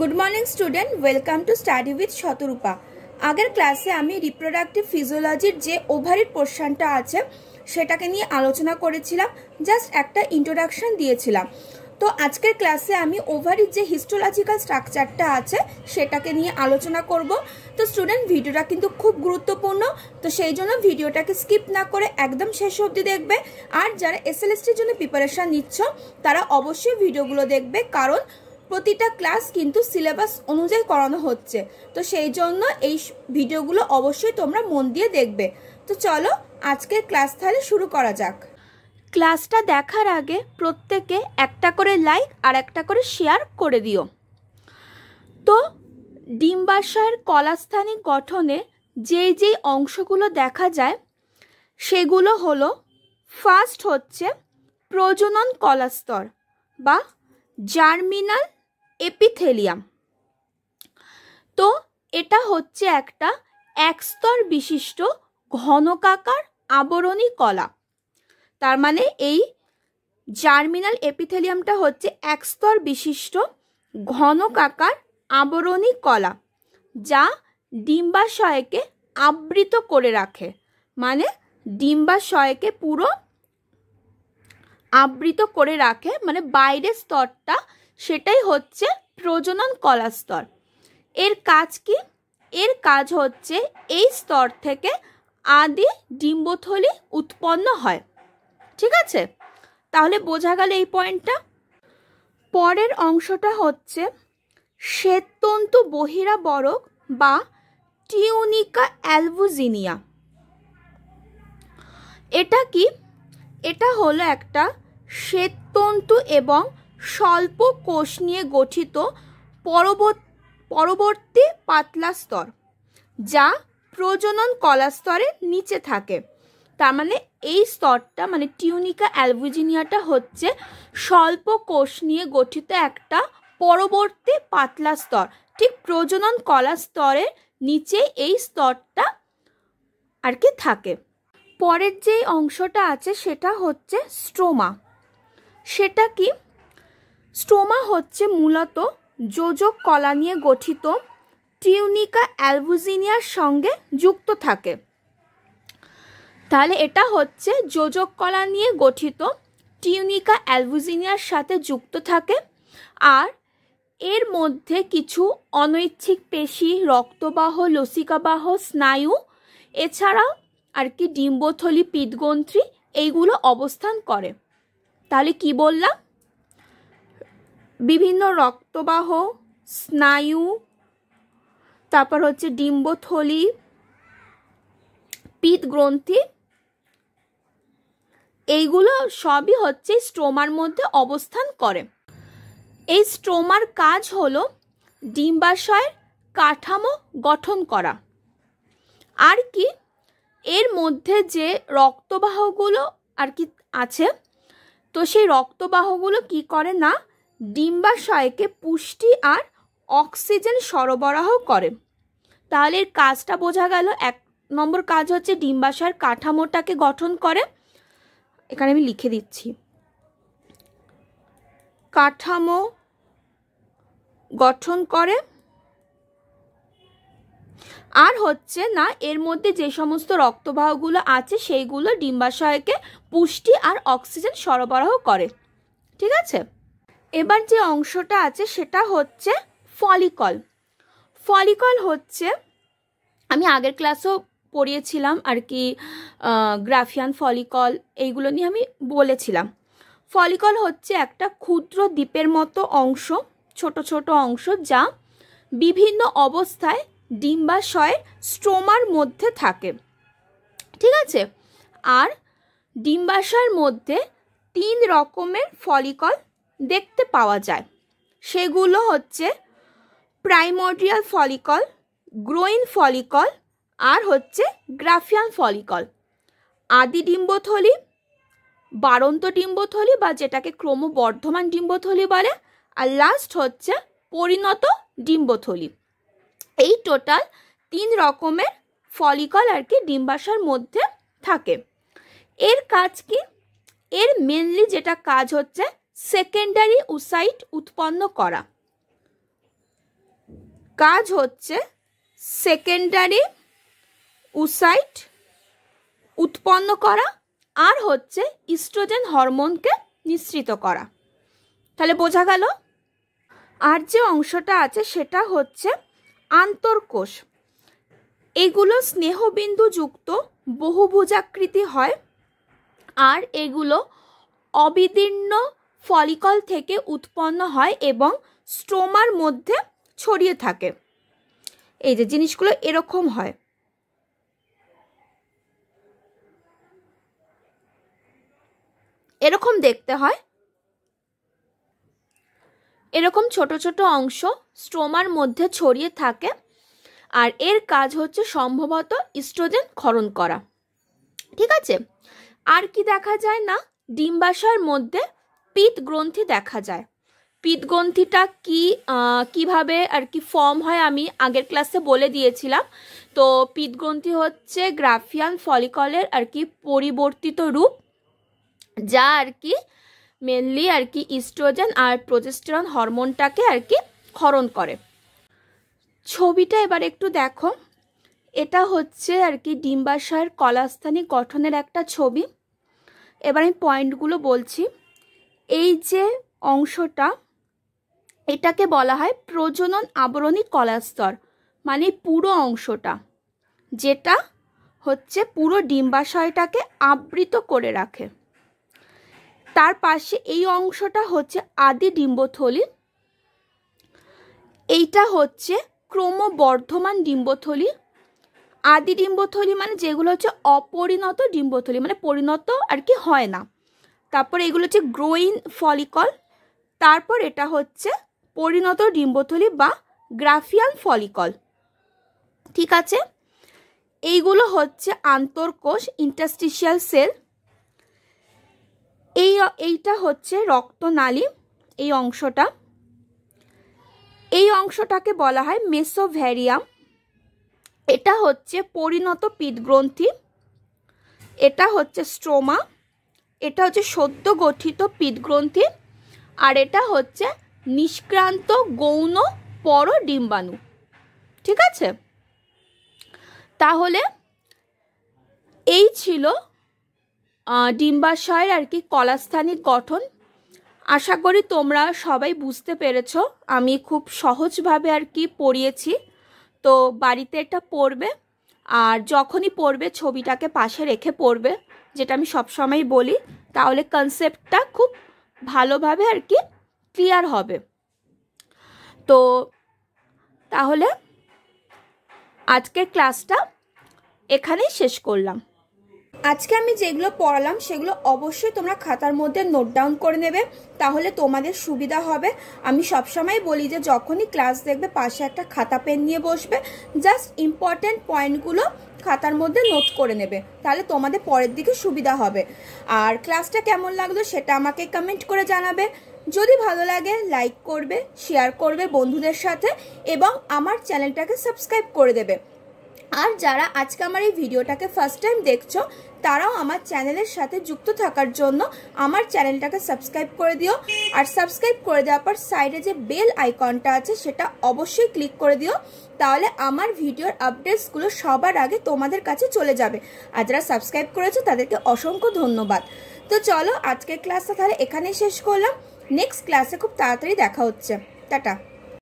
good morning student welcome to study with Shatarupa আগের ক্লাসে আমি রিপ্রোডাক্টিভ ফিজিওলজির যে ওভারিড পোর্শনটা আছে সেটাকে নিয়ে আলোচনা করেছিলাম জাস্ট একটা ইন্ট্রোডাকশন দিয়েছিলাম তো আজকের ক্লাসে আমি ওভারির যে হিস্টোলজিক্যাল স্ট্রাকচারটা আছে সেটাকে নিয়ে আলোচনা করব তো স্টুডেন্ট ভিডিওটা কিন্তু খুব গুরুত্বপূর্ণ তো সেই জন্য ভিডিওটাকে স্কিপ না করে একদম শেষ অবধি দেখবে আর যারা এসএলএসটির জন্য প্রিপারেশান নিচ্ছ তারা অবশ্যই ভিডিওগুলো দেখবে কারণ প্রতিটা ক্লাস কিন্তু সিলেবাস অনুযায়ী করানো হচ্ছে তো সেই জন্য এই ভিডিওগুলো অবশ্যই তোমরা মন দিয়ে দেখবে তো চলো আজকের ক্লাস তাহলে শুরু করা যাক ক্লাসটা দেখার আগে প্রত্যেকে একটা করে লাইক আর একটা করে শেয়ার করে দিও তো ডিম্বাশয়ের কলাস্থানিক গঠনে যেই যেই অংশগুলো দেখা যায় সেগুলো হলো ফার্স্ট হচ্ছে প্রজনন কলাস্তর বা জার্মিনাল এপিথেলিয়াম তো এটা হচ্ছে একটা একস্তর বিশিষ্ট ঘনকাকার আবরণী কলা তার মানে এই জার্মিনাল এপিথেলিয়ামটা হচ্ছে একস্তর বিশিষ্ট ঘনকাকার আবরণী কলা যা ডিম্বাশয়কে আবৃত করে রাখে মানে ডিম্বাশয়কে পুরো আবৃত করে রাখে মানে বাইরের স্তরটা সেটাই হচ্ছে প্রজনন কলা স্তর এর কাজ কি এর কাজ হচ্ছে এই স্তর থেকে আদি ডিম্বথলি উৎপন্ন হয় ঠিক আছে তাহলে বোঝা গেল এই পয়েন্টটা পরের অংশটা হচ্ছে শ্বেততন্তু বহিরাবরক বা টিউনিকা অ্যালভুজিনিয়া এটা কি এটা হলো একটা শ্বেততন্তু এবং স্বল্প কোষ নিয়ে গঠিত পরবর্তী পাতলা স্তর যা প্রজনন কলা স্তরের নিচে থাকে তার মানে এই স্তরটা মানে টিউনিকা অ্যালভিজিনিয়াটা হচ্ছে স্বল্প কোষ নিয়ে গঠিত একটা পরবর্তী পাতলা স্তর ঠিক প্রজনন কলা স্তরের নিচে এই স্তরটা আর কি থাকে পরের যে অংশটা আছে সেটা হচ্ছে স্ট্রোমা সেটা কি স্টোমা হচ্ছে মূলত যোজক কলা নিয়ে গঠিত টিউনিকা অ্যালভুজিনিয়ার সঙ্গে যুক্ত থাকে তাহলে এটা হচ্ছে যোজক কলা নিয়ে গঠিত টিউনিকা অ্যালভুজিনিয়ার সাথে যুক্ত থাকে আর এর মধ্যে কিছু অনৈচ্ছিক পেশি রক্তবাহ লসিকাবাহ স্নায়ু এছাড়াও আর কি ডিম্বথলি পিতগন্ত্রী এইগুলো অবস্থান করে তাহলে কি বললাম বিভিন্ন রক্তবাহ স্নায়ু তারপর হচ্ছে ডিম্বথলি পিত গ্রন্থি এইগুলো সবই হচ্ছে স্ট্রোমার মধ্যে অবস্থান করে এই স্ট্রোমার কাজ হলো ডিম্বাশয়ের কাঠামো গঠন করা আর কি এর মধ্যে যে রক্তবাহগুলো আর কি আছে তো সেই রক্তবাহগুলো কি করে না ডিম্বাশয়কে পুষ্টি আর অক্সিজেন সরবরাহ করে তাহলে এর কাজটা বোঝা গেল এক নম্বর কাজ হচ্ছে ডিম্বাশয়ের কাঠামোটাকে গঠন করে এখানে আমি লিখে দিচ্ছি কাঠামো গঠন করে আর হচ্ছে না এর মধ্যে যে সমস্ত রক্তবাহগুলো আছে সেইগুলো ডিম্বাশয়কে পুষ্টি আর অক্সিজেন সরবরাহ করে ঠিক আছে এবার যে অংশটা আছে সেটা হচ্ছে ফলিকল ফলিকল হচ্ছে আমি আগের ক্লাসেও পড়িয়েছিলাম আর কি গ্রাফিয়ান ফলিকল এইগুলো নিয়ে আমি বলেছিলাম ফলিকল হচ্ছে একটা ক্ষুদ্র দ্বীপের মতো অংশ ছোট ছোট অংশ যা বিভিন্ন অবস্থায় ডিম্বাশয়ের স্ট্রোমার মধ্যে থাকে ঠিক আছে আর ডিম্বাশয়ের মধ্যে তিন রকমের ফলিকল দেখতে পাওয়া যায় সেগুলো হচ্ছে প্রাইমোডিয়াল ফলিকল গ্রোইন ফলিকল আর হচ্ছে গ্রাফিয়ান ফলিকল আদি ডিম্বথলি বারন্ত ডিম্বথলি বা যেটাকে ক্রমবর্ধমান ডিম্বথলি বলে আর লাস্ট হচ্ছে পরিণত ডিম্বথলি এই টোটাল তিন রকমের ফলিকল আর কি ডিম্বাসার মধ্যে থাকে এর কাজ কি এর মেনলি যেটা কাজ হচ্ছে সেকেন্ডারি উসাইট উৎপন্ন করা কাজ হচ্ছে সেকেন্ডারি উসাইট উৎপন্ন করা আর হচ্ছে ইস্ট্রোজেন হরমোনকে নিঃসৃত করা তাহলে বোঝা গেল আর যে অংশটা আছে সেটা হচ্ছে আন্তর্কোষ এগুলো স্নেহবিন্দুযুক্ত বহুভুজাকৃতি হয় আর এগুলো অবিদীর্ণ ফলিকল থেকে উৎপন্ন হয় এবং স্ট্রোমার মধ্যে ছড়িয়ে থাকে এই যে জিনিসগুলো এরকম হয় এরকম দেখতে হয় এরকম ছোট ছোট অংশ স্ট্রোমার মধ্যে ছড়িয়ে থাকে আর এর কাজ হচ্ছে সম্ভবত ইস্ট্রোজেন খরণ করা ঠিক আছে আর কি দেখা যায় না ডিম্বাশয়ের মধ্যে পিত গ্রন্থি দেখা যায় পিত গ্রন্থিটা কি কিভাবে আর কি ফর্ম হয় আমি আগের ক্লাসে বলে দিয়েছিলাম তো পিত গ্রন্থি হচ্ছে গ্রাফিয়ান ফলিকলের আর কি পরিবর্তিত রূপ যা আর কি মেনলি আর কি ইস্ট্রোজেন আর প্রোজেস্টেরন হরমোনটাকে আর কি ক্ষরণ করে ছবিটা এবার একটু দেখো এটা হচ্ছে আর কি ডিম্বাশয়ের কলাস্থানী গঠনের একটা ছবি এবার আমি পয়েন্টগুলো বলছি এই যে অংশটা এটাকে বলা হয় প্রজনন আবরণী কলাস্তর মানে পুরো অংশটা যেটা হচ্ছে পুরো ডিম্বাশয়টাকে আবৃত করে রাখে তার পাশে এই অংশটা হচ্ছে আদি ডিম্বথলি এইটা হচ্ছে ক্রমবর্ধমান ডিম্বথলি আদি ডিম্বথলি মানে যেগুলো হচ্ছে অপরিণত ডিম্বথলি মানে পরিণত আর কি হয় না তারপর এগুলো হচ্ছে গ্রোইন ফলিকল তারপর এটা হচ্ছে পরিণত ডিম্বথলি বা গ্রাফিয়াল ফলিকল ঠিক আছে এইগুলো হচ্ছে আন্তর্কোষ ইন্টাস্টিশিয়াল সেল এই এইটা হচ্ছে রক্তনালী এই অংশটা এই অংশটাকে বলা হয় মেসোভ্যারিয়াম এটা হচ্ছে পরিণত পিতগ্রন্থি এটা হচ্ছে স্ট্রোমা এটা হচ্ছে সদ্য গঠিত পিতগ্রন্থি আর এটা হচ্ছে নিষ্ক্রান্ত গৌণ পর ডিম্বাণু ঠিক আছে তাহলে এই ছিল ডিম্বাশয়ের আর কি কলাস্থানিক গঠন আশা করি তোমরা সবাই বুঝতে পেরেছ আমি খুব সহজভাবে আর কি পড়িয়েছি তো বাড়িতে এটা পড়বে আর যখনই পড়বে ছবিটাকে পাশে রেখে পড়বে যেটা আমি সব সময় বলি তাহলে কনসেপ্টটা খুব ভালোভাবে আর কি ক্লিয়ার হবে তো তাহলে আজকের ক্লাসটা এখানেই শেষ করলাম আজকে আমি যেগুলো পড়ালাম সেগুলো অবশ্যই তোমরা খাতার মধ্যে নোট ডাউন করে নেবে তাহলে তোমাদের সুবিধা হবে আমি সবসময় বলি যে যখনই ক্লাস দেখবে পাশে একটা খাতা পেন নিয়ে বসবে জাস্ট ইম্পর্টেন্ট পয়েন্টগুলো খাতার মধ্যে নোট করে নেবে তাহলে তোমাদের পরের দিকে সুবিধা হবে আর ক্লাসটা কেমন লাগলো সেটা আমাকে কমেন্ট করে জানাবে যদি ভালো লাগে লাইক করবে শেয়ার করবে বন্ধুদের সাথে এবং আমার চ্যানেলটাকে সাবস্ক্রাইব করে দেবে আর যারা আজকে আমার এই ভিডিওটাকে ফার্স্ট টাইম দেখছো তারাও আমার চ্যানেলের সাথে যুক্ত থাকার জন্য আমার চ্যানেলটাকে সাবস্ক্রাইব করে দিও আর সাবস্ক্রাইব করে দেওয়ার পর সাইডে যে বেল আইকনটা আছে সেটা অবশ্যই ক্লিক করে দিও তাহলে আমার ভিডিওর আপডেটসগুলো সবার আগে তোমাদের কাছে চলে যাবে আর যারা সাবস্ক্রাইব করেছো তাদেরকে অসংখ্য ধন্যবাদ তো চলো আজকের ক্লাসটা তাহলে এখানেই শেষ করলাম নেক্সট ক্লাসে খুব তাড়াতাড়ি দেখা হচ্ছে টাটা